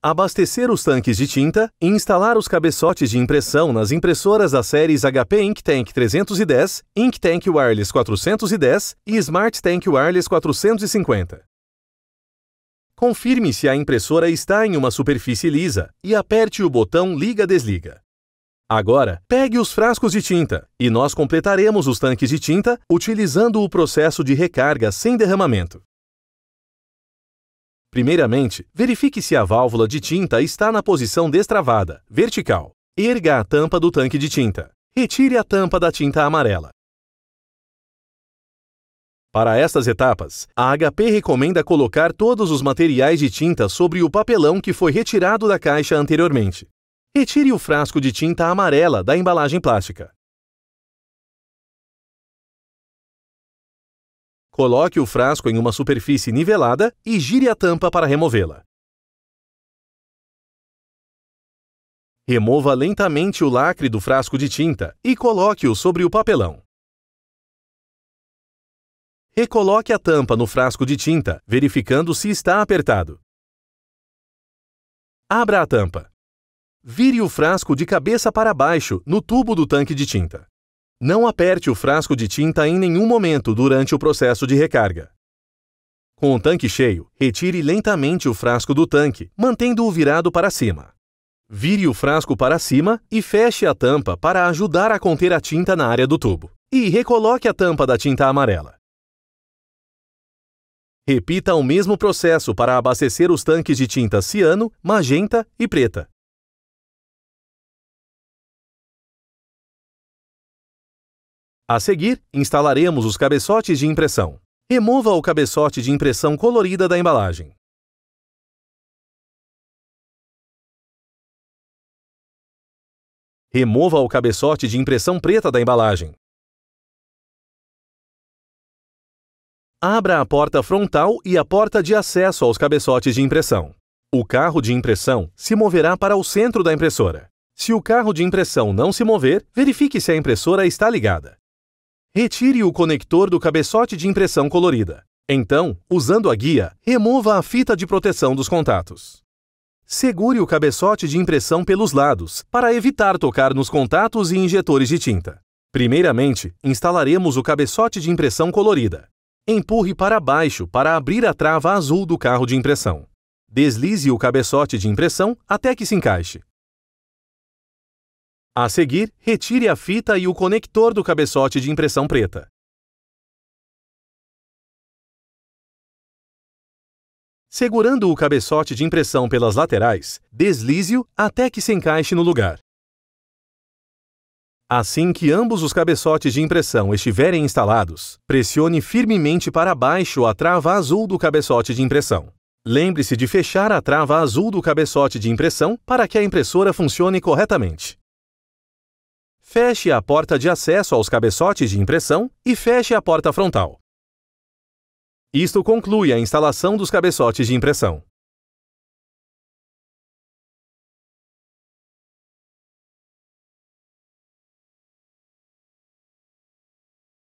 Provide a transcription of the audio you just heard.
Abastecer os tanques de tinta e instalar os cabeçotes de impressão nas impressoras das séries HP InkTank 310, InkTank Wireless 410 e Smart Tank Wireless 450. Confirme se a impressora está em uma superfície lisa e aperte o botão Liga-Desliga. Agora, pegue os frascos de tinta e nós completaremos os tanques de tinta utilizando o processo de recarga sem derramamento. Primeiramente, verifique se a válvula de tinta está na posição destravada, vertical. Erga a tampa do tanque de tinta. Retire a tampa da tinta amarela. Para estas etapas, a HP recomenda colocar todos os materiais de tinta sobre o papelão que foi retirado da caixa anteriormente. Retire o frasco de tinta amarela da embalagem plástica. Coloque o frasco em uma superfície nivelada e gire a tampa para removê-la. Remova lentamente o lacre do frasco de tinta e coloque-o sobre o papelão. Recoloque a tampa no frasco de tinta, verificando se está apertado. Abra a tampa. Vire o frasco de cabeça para baixo no tubo do tanque de tinta. Não aperte o frasco de tinta em nenhum momento durante o processo de recarga. Com o tanque cheio, retire lentamente o frasco do tanque, mantendo-o virado para cima. Vire o frasco para cima e feche a tampa para ajudar a conter a tinta na área do tubo. E recoloque a tampa da tinta amarela. Repita o mesmo processo para abastecer os tanques de tinta ciano, magenta e preta. A seguir, instalaremos os cabeçotes de impressão. Remova o cabeçote de impressão colorida da embalagem. Remova o cabeçote de impressão preta da embalagem. Abra a porta frontal e a porta de acesso aos cabeçotes de impressão. O carro de impressão se moverá para o centro da impressora. Se o carro de impressão não se mover, verifique se a impressora está ligada. Retire o conector do cabeçote de impressão colorida. Então, usando a guia, remova a fita de proteção dos contatos. Segure o cabeçote de impressão pelos lados, para evitar tocar nos contatos e injetores de tinta. Primeiramente, instalaremos o cabeçote de impressão colorida. Empurre para baixo para abrir a trava azul do carro de impressão. Deslize o cabeçote de impressão até que se encaixe. A seguir, retire a fita e o conector do cabeçote de impressão preta. Segurando o cabeçote de impressão pelas laterais, deslize-o até que se encaixe no lugar. Assim que ambos os cabeçotes de impressão estiverem instalados, pressione firmemente para baixo a trava azul do cabeçote de impressão. Lembre-se de fechar a trava azul do cabeçote de impressão para que a impressora funcione corretamente. Feche a porta de acesso aos cabeçotes de impressão e feche a porta frontal. Isto conclui a instalação dos cabeçotes de impressão.